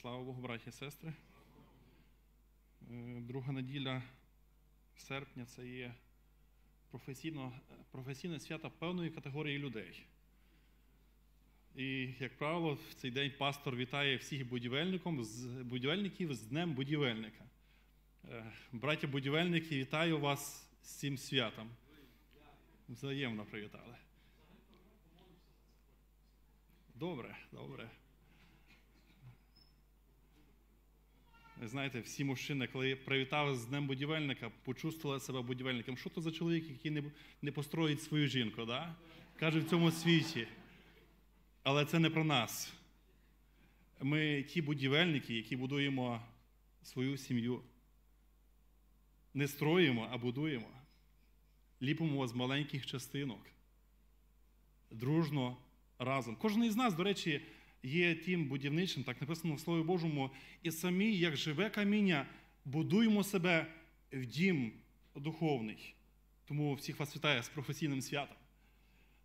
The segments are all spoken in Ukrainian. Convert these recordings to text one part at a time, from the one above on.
Слава Богу, браті і сестри. Е, друга неділя серпня це є професійно, професійне свято певної категорії людей. І, як правило, в цей день пастор вітає всіх будівельників з Днем будівельника. Е, Браття будівельники, вітаю вас з цим святом. Взаємно привітали. Добре, добре. знаєте, всі мужчини, коли привітав з Днем будівельника, почувствували себе будівельником. Що то за чоловік, який не не построїть свою жінку? да? Каже, в цьому світі. Але це не про нас. Ми ті будівельники, які будуємо свою сім'ю. Не строїмо, а будуємо. Ліпимо з маленьких частинок. Дружно разом. Кожен із нас, до речі, є тим будівничим, так написано в Слові Божому, і самі, як живе каміння, будуємо себе в дім духовний. Тому всіх вас вітаю з професійним святом.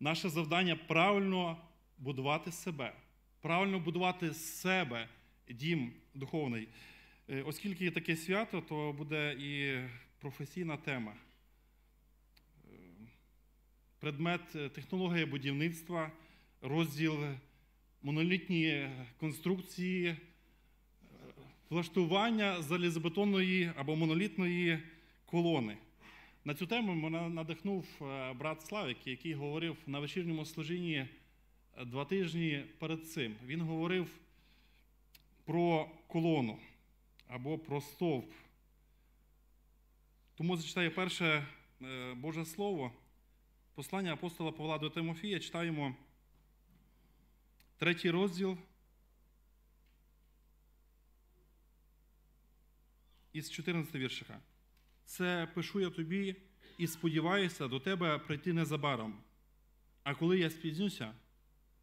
Наше завдання правильно будувати себе, правильно будувати себе, дім духовний. Е, оскільки є таке свято, то буде і професійна тема. Е, предмет е, технологія будівництва, розділ монолітні конструкції, е, влаштування залізобетонної або монолітної колони. На цю тему мене надихнув е, брат Славік, який говорив на вечірньому служінні е, два тижні перед цим. Він говорив про колону або про стовп. Тому зачитаю перше Боже Слово, послання апостола Павла до Тимофія, читаємо третій розділ. Із 14 віршика. Це пишу я тобі і сподіваюся до тебе прийти незабаром. А коли я спізнюся,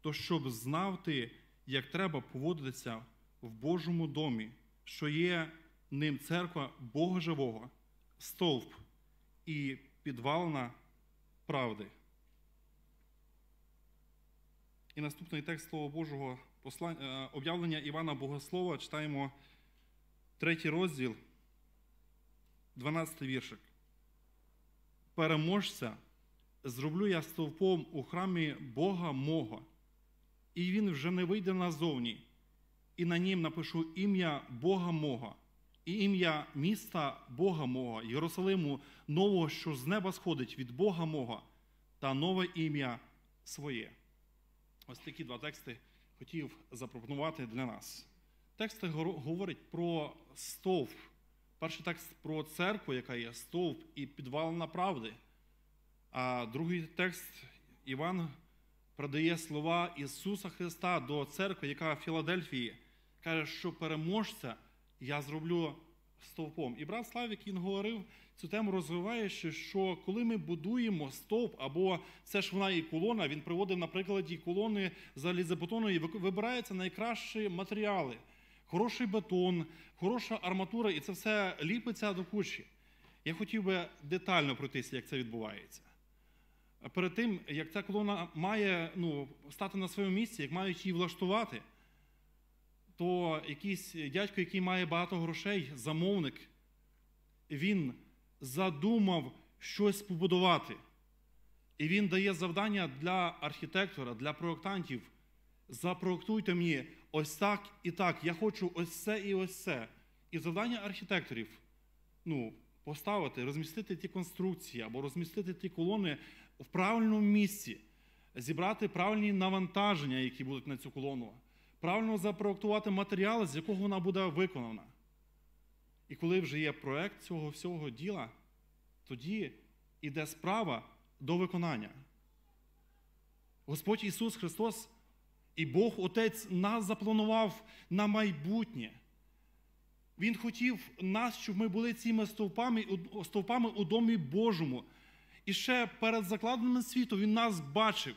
то щоб знав ти, як треба поводитися в Божому домі, що є ним церква Бога Живого, стовп і підвална правди. І наступний текст Слова Божого послання, е, об'явлення Івана Богослова читаємо третій розділ, 12 віршик. Переможця зроблю я стовпом у храмі Бога мого, і він вже не вийде назовні, і на нім напишу ім'я Бога мого, і ім'я міста Бога мого, Єрусалиму, нового, що з неба сходить від Бога мого, та нове ім'я своє ось такі два тексти хотів запропонувати для нас. Текст говорить про стовп. Перший текст про церкву, яка є стовп і підвалена правди. А другий текст Іван продає слова Ісуса Христа до церкви, яка в Філадельфії, каже, що переможця я зроблю стовпом. І брат Славік він говорив цю тему, розвиваючи, що коли ми будуємо стовп, або це ж вона і колона, він приводив, на прикладі колони залізобетонної, вибираються найкращі матеріали, хороший бетон, хороша арматура, і це все ліпиться до кучі. Я хотів би детально пройтися, як це відбувається. Перед тим, як ця колона має ну, стати на своєму місці, як мають її влаштувати то якийсь дядько, який має багато грошей, замовник, він задумав щось побудувати. І він дає завдання для архітектора, для проєктантів. Запроектуйте мені ось так і так. Я хочу ось це і ось це. І завдання архітекторів ну, поставити, розмістити ті конструкції або розмістити ті колони в правильному місці, зібрати правильні навантаження, які будуть на цю колону правильно запроектувати матеріал, з якого вона буде виконана. І коли вже є проект цього всього діла, тоді йде справа до виконання. Господь Ісус Христос і Бог Отець нас запланував на майбутнє. Він хотів нас, щоб ми були цими стовпами стовпами у домі Божому. І ще перед закладеним світом Він нас бачив.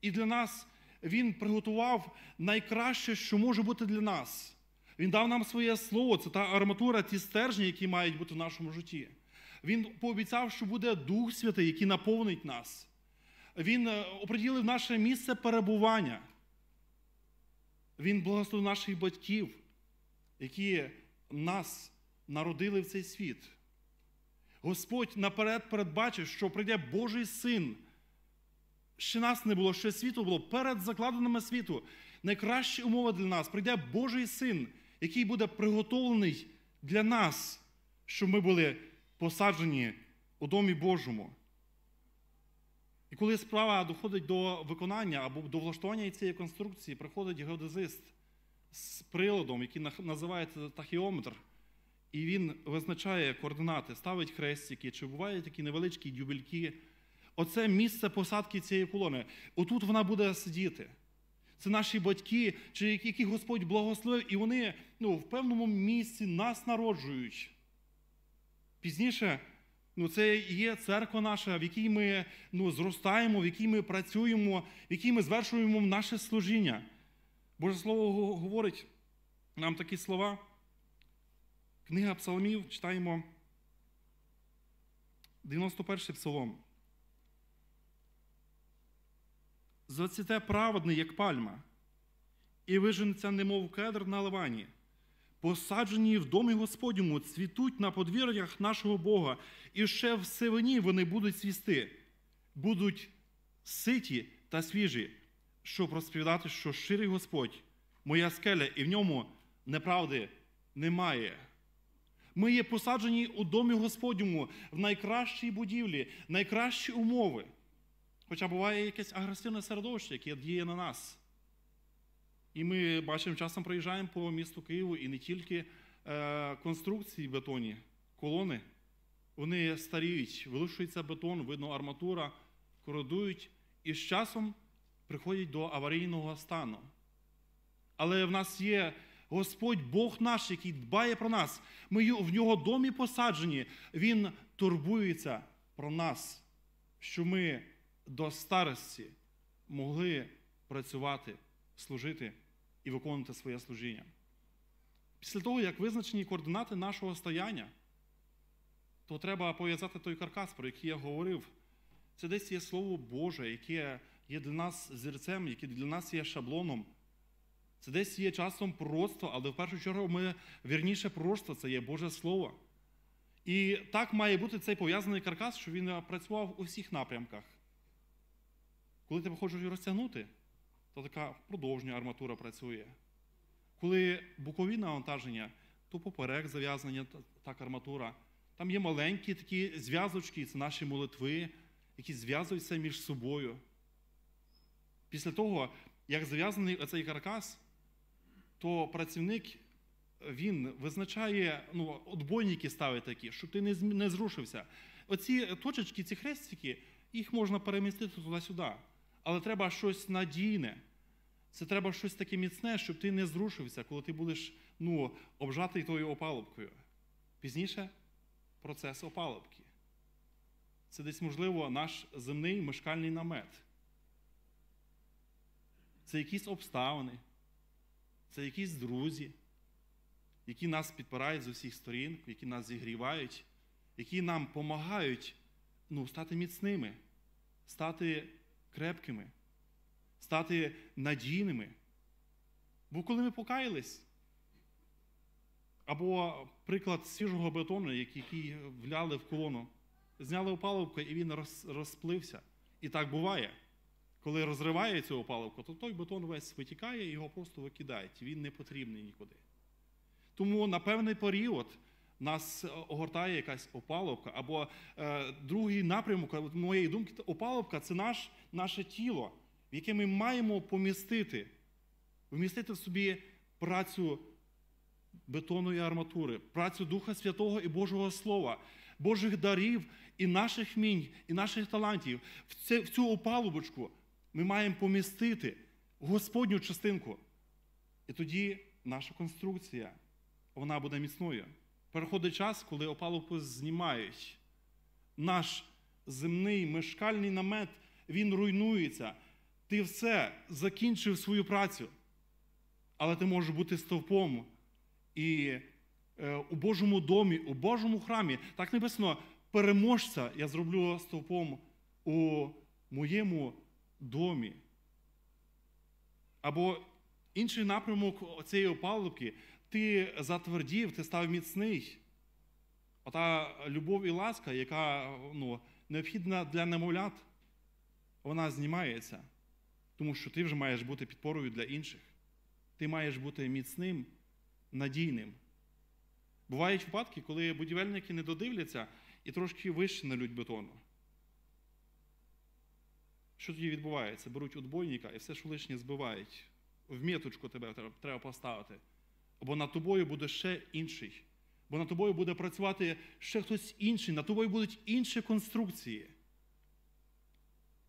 І для нас він приготував найкраще, що може бути для нас. Він дав нам своє слово, це та арматура, ті стержні, які мають бути в нашому житті. Він пообіцяв, що буде Дух Святий, який наповнить нас. Він е, оприділив наше місце перебування. Він благословив наших батьків, які нас народили в цей світ. Господь наперед передбачив, що прийде Божий син ще нас не було, ще світло було, перед закладеними світу. Найкраща умова для нас прийде Божий син, який буде приготовлений для нас, щоб ми були посаджені у домі Божому. І коли справа доходить до виконання або до влаштування цієї конструкції, приходить геодезист з приладом, який називається тахіометр, і він визначає координати, ставить хрестики, чи бувають такі невеличкі дюбельки, Оце місце посадки цієї колони. Отут вона буде сидіти. Це наші батьки, чи які Господь благословив, і вони ну, в певному місці нас народжують. Пізніше ну, це є церква наша, в якій ми ну, зростаємо, в якій ми працюємо, в якій ми звершуємо наше служіння. Боже Слово говорить нам такі слова. Книга Псалмів читаємо 91 й псалом. зацвіте праведний, як пальма, і виженеться, немов кедр на Ливані. Посаджені в домі Господньому, цвітуть на подвір'ях нашого Бога, і ще в сивині вони будуть свісти, будуть ситі та свіжі, щоб розповідати, що ширий Господь, моя скеля, і в ньому неправди немає. Ми є посаджені у домі Господньому в найкращій будівлі, найкращі умови. Хоча буває якесь агресивне середовище, яке діє на нас. І ми бачимо, часом проїжджаємо по місту Києву і не тільки е, конструкції бетоні, колони. Вони старіють, вилушується бетон, видно арматура, кородують і з часом приходять до аварійного стану. Але в нас є Господь Бог наш, який дбає про нас. Ми в нього домі посаджені, Він турбується про нас, що ми до старості могли працювати, служити і виконувати своє служіння. Після того, як визначені координати нашого стояння, то треба пов'язати той каркас, про який я говорив. Це десь є Слово Боже, яке є для нас зірцем, яке для нас є шаблоном. Це десь є часом просто, але в першу чергу ми вірніше просто це є Боже Слово. І так має бути цей пов'язаний каркас, що він працював у всіх напрямках. Коли тебе хочуть розтягнути, то така продовжня арматура працює. Коли бокові навантаження, то поперек зав'язання так арматура. Там є маленькі такі зв'язочки, це наші молитви, які зв'язуються між собою. Після того, як зав'язаний цей каркас, то працівник він визначає, ну, отбойники ставить такі, щоб ти не зрушився. Оці точечки, ці хрестики, їх можна перемістити туди-сюди. Але треба щось надійне. Це треба щось таке міцне, щоб ти не зрушився, коли ти будеш ну, обжатий тою опалубкою. Пізніше процес опалубки. Це десь, можливо, наш земний мешкальний намет. Це якісь обставини, це якісь друзі, які нас підпирають з усіх сторін, які нас зігрівають, які нам допомагають ну, стати міцними, стати крепкими, стати надійними. Бо коли ми покаялись, або приклад свіжого бетону, який вляли в колону, зняли опаливку і він розплився. І так буває. Коли розривається цю то той бетон весь витікає і його просто викидають. Він не потрібний нікуди. Тому на певний період нас огортає якась опаловка, або е, другий напрямок моєї думки опаловка це наш, наше тіло, в яке ми маємо помістити, вмістити в собі працю бетонної арматури, працю Духа Святого і Божого Слова, Божих дарів і наших мінь, і наших талантів. В, це, в цю опалубочку ми маємо помістити Господню частинку. І тоді наша конструкція вона буде міцною. Переходить час, коли опалубку знімають. Наш земний мешкальний намет, він руйнується. Ти все закінчив свою працю. Але ти можеш бути стовпом. І е, у Божому домі, у Божому храмі, так написано, переможця я зроблю стовпом у моєму домі. Або інший напрямок цієї опалубки ти затвердів, ти став міцний. Ота любов і ласка, яка ну, необхідна для немовлят, вона знімається, тому що ти вже маєш бути підпорою для інших. Ти маєш бути міцним, надійним. Бувають випадки, коли будівельники не додивляться і трошки вище налють бетону. Що тоді відбувається? Беруть отбойника і все, що лишнє збивають. В міточку тебе треба поставити бо над тобою буде ще інший. Бо над тобою буде працювати ще хтось інший, над тобою будуть інші конструкції.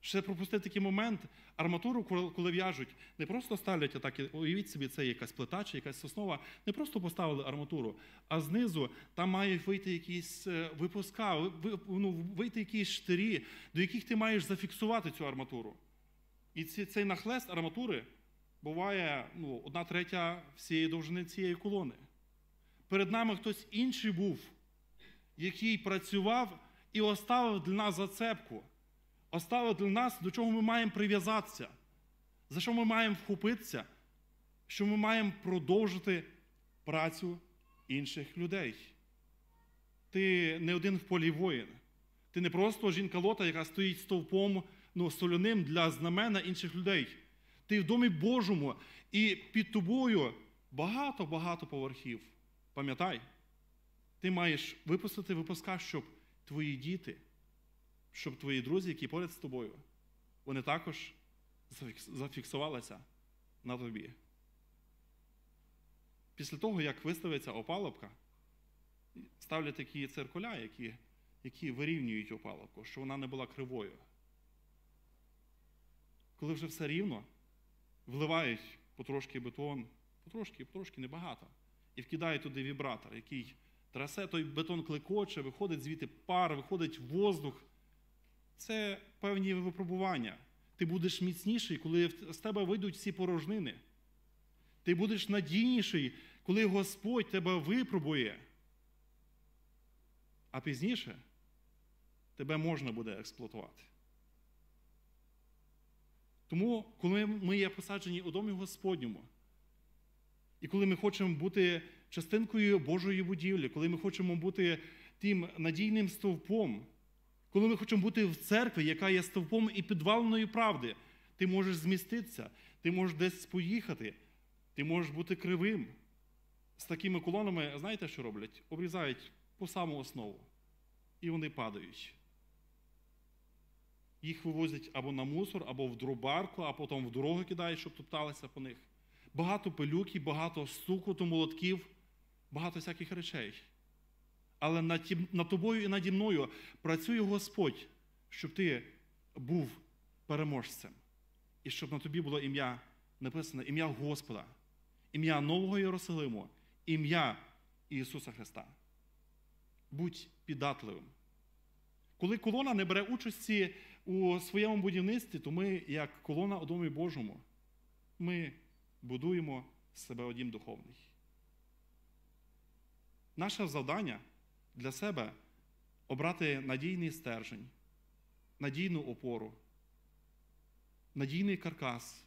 Ще пропустив такий момент, арматуру, коли в'яжуть, не просто ставлять так, уявіть собі, це якась плита чи якась соснова, не просто поставили арматуру, а знизу там мають вийти якісь е, випуска, ну, вийти якісь штирі, до яких ти маєш зафіксувати цю арматуру. І цей нахлест арматури буває ну, одна третя всієї довжини цієї колони. Перед нами хтось інший був, який працював і оставив для нас зацепку, оставив для нас, до чого ми маємо прив'язатися, за що ми маємо вхопитися, що ми маємо продовжити працю інших людей. Ти не один в полі воїн. Ти не просто жінка лота, яка стоїть стовпом ну, соляним для знамена інших людей ти в домі Божому, і під тобою багато-багато поверхів. Пам'ятай, ти маєш випустити випуска, щоб твої діти, щоб твої друзі, які поряд з тобою, вони також зафіксувалися на тобі. Після того, як виставиться опалубка, ставлять такі циркуля, які які вирівнюють опалубку, щоб вона не була кривою. Коли вже все рівно, вливають потрошки бетон, потрошки, потрошки небагато. І вкидають туди вібратор, який трасе, той бетон клекоче, виходить звідти пар, виходить воздух. Це певні випробування. Ти будеш міцніший, коли з тебе вийдуть всі порожнини. Ти будеш надійніший, коли Господь тебе випробує. А пізніше тебе можна буде експлуатувати. Тому, коли ми є посаджені у домі Господньому, і коли ми хочемо бути частинкою Божої будівлі, коли ми хочемо бути тим надійним стовпом, коли ми хочемо бути в церкві, яка є стовпом і підваленою правди, ти можеш зміститися, ти можеш десь поїхати, ти можеш бути кривим. З такими колонами, знаєте, що роблять? Обрізають по саму основу. І вони падають їх вивозять або на мусор, або в дробарку, а потім в дорогу кидають, щоб топталися по них. Багато пилюків, багато стукоту, молотків, багато всяких речей. Але над тобою і наді мною працює Господь, щоб ти був переможцем. І щоб на тобі було ім'я написане, ім'я Господа, ім'я Нового Єрусалиму, ім'я Ісуса Христа. Будь піддатливим. Коли колона не бере участі у своєму будівництві, то ми, як колона у Домі Божому, ми будуємо себе одім духовний. Наше завдання для себе обрати надійний стержень, надійну опору, надійний каркас,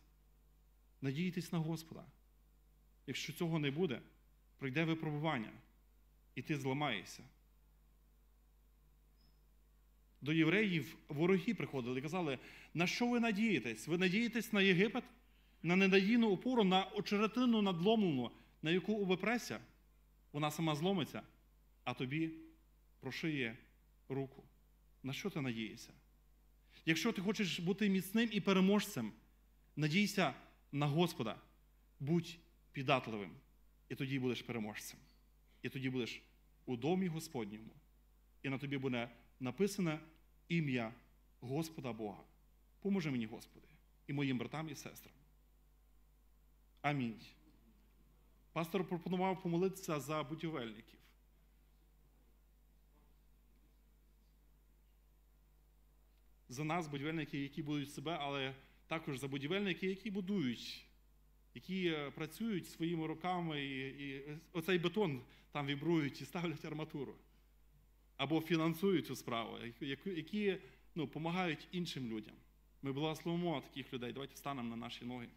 надіятись на Господа. Якщо цього не буде, прийде випробування, і ти зламаєшся до євреїв вороги приходили і казали, на що ви надієтесь? Ви надієтесь на Єгипет, на ненадійну опору, на очеретину надломлену, на яку обепреся? Вона сама зломиться, а тобі прошиє руку. На що ти надієшся? Якщо ти хочеш бути міцним і переможцем, надійся на Господа, будь піддатливим, і тоді будеш переможцем. І тоді будеш у домі Господньому, і на тобі буде написане ім'я Господа Бога. Поможи мені, Господи, і моїм братам і сестрам. Амінь. Пастор пропонував помолитися за будівельників. За нас, будівельники, які будуть себе, але також за будівельники, які будують, які е, працюють своїми руками, і, і оцей бетон там вібрують і ставлять арматуру або фінансують цю справу, які ну, допомагають іншим людям. Ми благословимо таких людей. Давайте станемо на наші ноги.